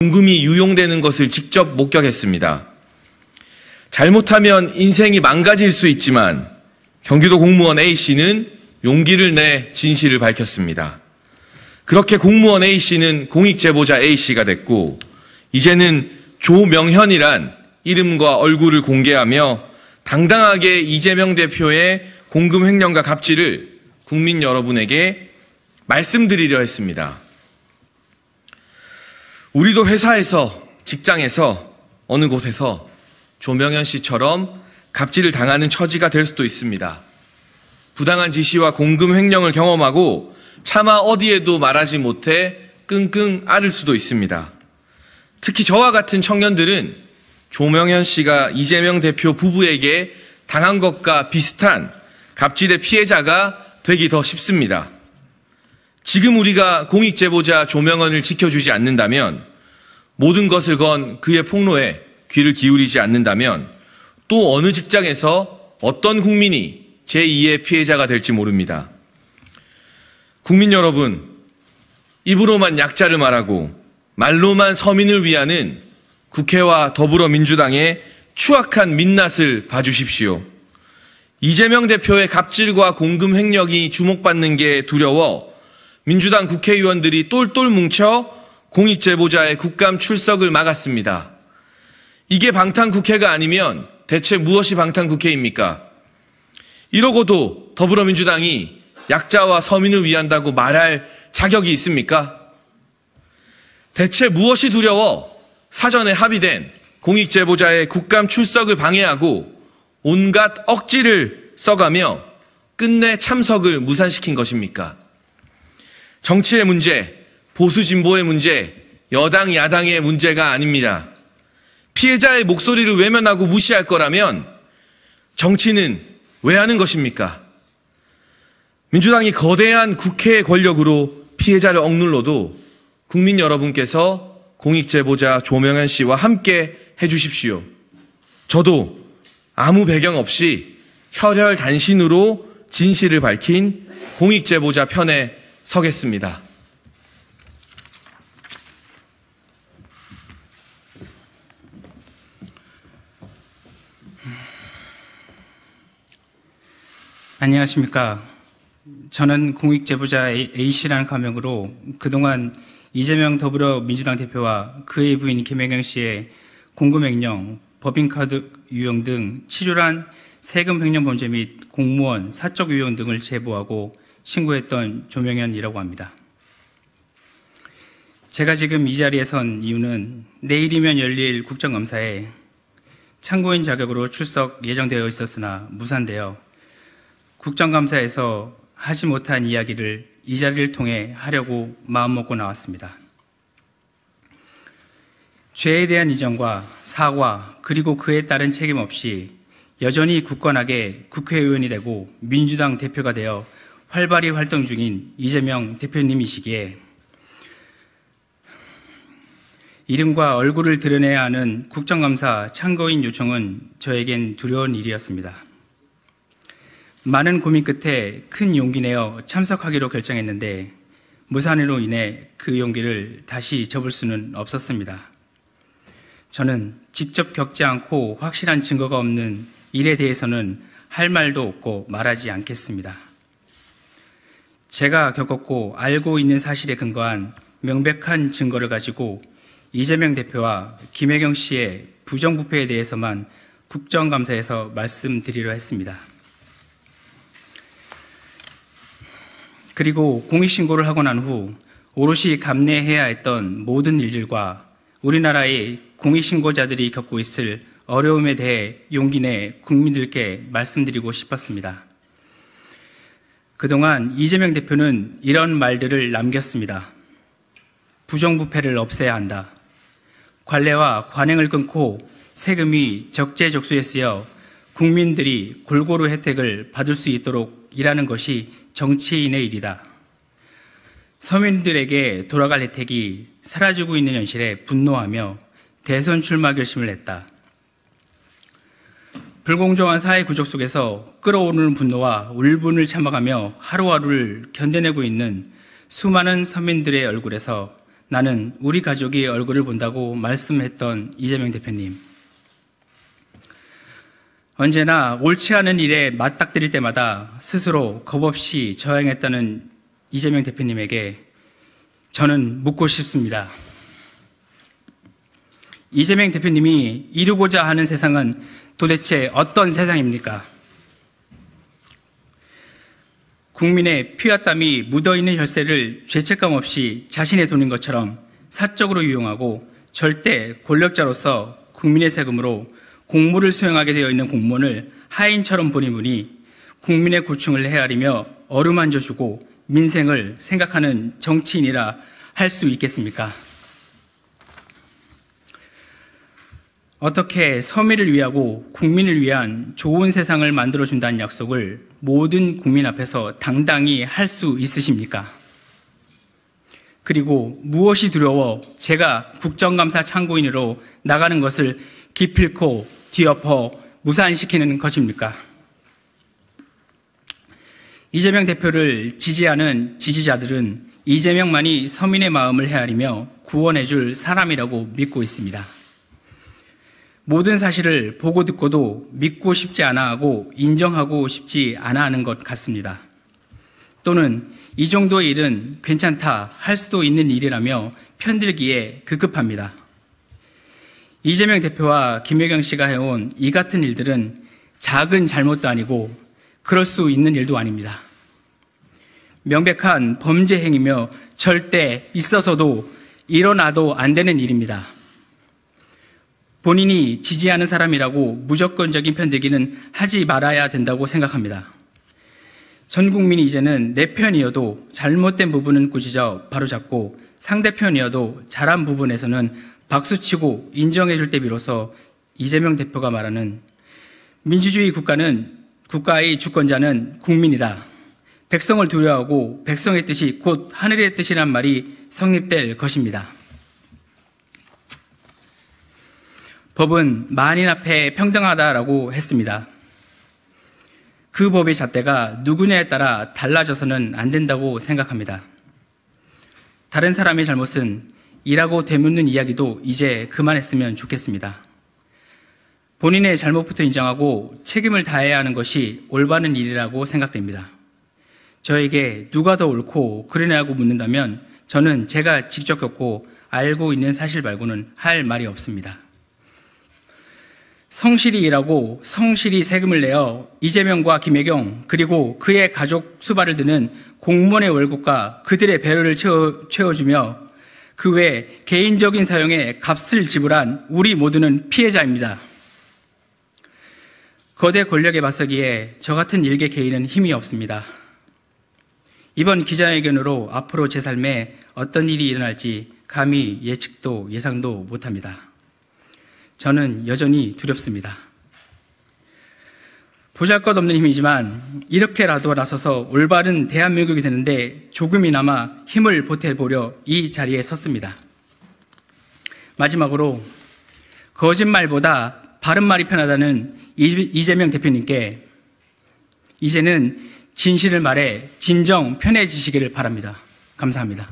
공금이 유용되는 것을 직접 목격했습니다. 잘못하면 인생이 망가질 수 있지만 경기도 공무원 A씨는 용기를 내 진실을 밝혔습니다. 그렇게 공무원 A씨는 공익제보자 A씨가 됐고 이제는 조명현이란 이름과 얼굴을 공개하며 당당하게 이재명 대표의 공금 횡령과 갑질을 국민 여러분에게 말씀드리려 했습니다. 우리도 회사에서, 직장에서, 어느 곳에서 조명현 씨처럼 갑질을 당하는 처지가 될 수도 있습니다. 부당한 지시와 공금 횡령을 경험하고 차마 어디에도 말하지 못해 끙끙 앓을 수도 있습니다. 특히 저와 같은 청년들은 조명현 씨가 이재명 대표 부부에게 당한 것과 비슷한 갑질의 피해자가 되기 더 쉽습니다. 지금 우리가 공익제보자 조명원을 지켜주지 않는다면 모든 것을 건 그의 폭로에 귀를 기울이지 않는다면 또 어느 직장에서 어떤 국민이 제2의 피해자가 될지 모릅니다. 국민 여러분, 입으로만 약자를 말하고 말로만 서민을 위하는 국회와 더불어민주당의 추악한 민낯을 봐주십시오. 이재명 대표의 갑질과 공금 횡령이 주목받는 게 두려워 민주당 국회의원들이 똘똘 뭉쳐 공익제보자의 국감 출석을 막았습니다. 이게 방탄국회가 아니면 대체 무엇이 방탄국회입니까? 이러고도 더불어민주당이 약자와 서민을 위한다고 말할 자격이 있습니까? 대체 무엇이 두려워 사전에 합의된 공익제보자의 국감 출석을 방해하고 온갖 억지를 써가며 끝내 참석을 무산시킨 것입니까? 정치의 문제, 보수 진보의 문제, 여당 야당의 문제가 아닙니다. 피해자의 목소리를 외면하고 무시할 거라면 정치는 왜 하는 것입니까? 민주당이 거대한 국회 의 권력으로 피해자를 억눌러도 국민 여러분께서 공익제보자 조명현 씨와 함께 해주십시오. 저도 아무 배경 없이 혈혈단신으로 진실을 밝힌 공익제보자 편에 서겠습니다. 안녕하십니까. 저는 공익제보자 A씨라는 가명으로 그동안 이재명 더불어민주당 대표와 그의 부인 김혜경 씨의 공금횡령, 법인카드 유형 등 치졸한 세금 횡령 범죄 및 공무원 사적 유형 등을 제보하고 신고했던 조명현이라고 합니다. 제가 지금 이 자리에 선 이유는 내일이면 열릴 국정검사에 참고인 자격으로 출석 예정되어 있었으나 무산되어 국정감사에서 하지 못한 이야기를 이 자리를 통해 하려고 마음먹고 나왔습니다. 죄에 대한 이전과 사과 그리고 그에 따른 책임 없이 여전히 굳건하게 국회의원이 되고 민주당 대표가 되어 활발히 활동 중인 이재명 대표님이시기에 이름과 얼굴을 드러내야 하는 국정감사 참고인 요청은 저에겐 두려운 일이었습니다. 많은 고민 끝에 큰 용기 내어 참석하기로 결정했는데 무산으로 인해 그 용기를 다시 접을 수는 없었습니다. 저는 직접 겪지 않고 확실한 증거가 없는 일에 대해서는 할 말도 없고 말하지 않겠습니다. 제가 겪었고 알고 있는 사실에 근거한 명백한 증거를 가지고 이재명 대표와 김혜경 씨의 부정부패에 대해서만 국정감사에서 말씀드리려 했습니다. 그리고 공익신고를 하고 난 후 오롯이 감내해야 했던 모든 일들과 우리나라의 공익신고자들이 겪고 있을 어려움에 대해 용기 내 국민들께 말씀드리고 싶었습니다. 그동안 이재명 대표는 이런 말들을 남겼습니다. 부정부패를 없애야 한다. 관례와 관행을 끊고 세금이 적재적소에 쓰여 국민들이 골고루 혜택을 받을 수 있도록 일하는 것이 정치인의 일이다. 서민들에게 돌아갈 혜택이 사라지고 있는 현실에 분노하며 대선 출마 결심을 했다. 불공정한 사회 구조 속에서 끌어오르는 분노와 울분을 참아가며 하루하루를 견뎌내고 있는 수많은 서민들의 얼굴에서 나는 우리 가족의 얼굴을 본다고 말씀했던 이재명 대표님. 언제나 옳지 않은 일에 맞닥뜨릴 때마다 스스로 겁없이 저항했다는 이재명 대표님에게 저는 묻고 싶습니다. 이재명 대표님이 이루고자 하는 세상은 도대체 어떤 세상입니까? 국민의 피와 땀이 묻어있는 혈세를 죄책감 없이 자신의 돈인 것처럼 사적으로 이용하고 절대 권력자로서 국민의 세금으로 공무를 수행하게 되어 있는 공무원을 하인처럼 부리무니 국민의 고충을 헤아리며 어루만져주고 민생을 생각하는 정치인이라 할 수 있겠습니까? 어떻게 서민을 위하고 국민을 위한 좋은 세상을 만들어준다는 약속을 모든 국민 앞에서 당당히 할 수 있으십니까? 그리고 무엇이 두려워 제가 국정감사 참고인으로 나가는 것을 기필코 뒤엎어 무산시키는 것입니까? 이재명 대표를 지지하는 지지자들은 이재명만이 서민의 마음을 헤아리며 구원해줄 사람이라고 믿고 있습니다. 모든 사실을 보고 듣고도 믿고 싶지 않아 하고 인정하고 싶지 않아 하는 것 같습니다. 또는 이 정도의 일은 괜찮다 할 수도 있는 일이라며 편들기에 급급합니다. 이재명 대표와 김혜경 씨가 해온 이 같은 일들은 작은 잘못도 아니고 그럴 수 있는 일도 아닙니다. 명백한 범죄 행위며 절대 있어서도 일어나도 안 되는 일입니다. 본인이 지지하는 사람이라고 무조건적인 편들기는 하지 말아야 된다고 생각합니다. 전 국민이 이제는 내 편이어도 잘못된 부분은 꾸짖어 바로잡고 상대편이어도 잘한 부분에서는 박수치고 인정해줄 때 비로소 이재명 대표가 말하는 민주주의 국가는 국가의 주권자는 국민이다. 백성을 두려워하고 백성의 뜻이 곧 하늘의 뜻이란 말이 성립될 것입니다. 법은 만인 앞에 평등하다라고 했습니다. 그 법의 잣대가 누구냐에 따라 달라져서는 안 된다고 생각합니다. 다른 사람의 잘못은 이라고 되묻는 이야기도 이제 그만했으면 좋겠습니다. 본인의 잘못부터 인정하고 책임을 다해야 하는 것이 올바른 일이라고 생각됩니다. 저에게 누가 더 옳고 그러냐고 묻는다면 저는 제가 직접 겪고 알고 있는 사실 말고는 할 말이 없습니다. 성실히 일하고 성실히 세금을 내어 이재명과 김혜경 그리고 그의 가족 수발을 드는 공무원의 월급과 그들의 배려를 채워, 채워주며 그 외 개인적인 사용에 값을 지불한 우리 모두는 피해자입니다. 거대 권력에 맞서기에 저 같은 일개 개인은 힘이 없습니다. 이번 기자회견으로 앞으로 제 삶에 어떤 일이 일어날지 감히 예측도 예상도 못합니다. 저는 여전히 두렵습니다. 보잘 것 없는 힘이지만 이렇게라도 나서서 올바른 대한민국이 되는데 조금이나마 힘을 보태보려 이 자리에 섰습니다. 마지막으로 거짓말보다 바른말이 편하다는 이재명 대표님께 이제는 진실을 말해 진정 편해지시기를 바랍니다. 감사합니다.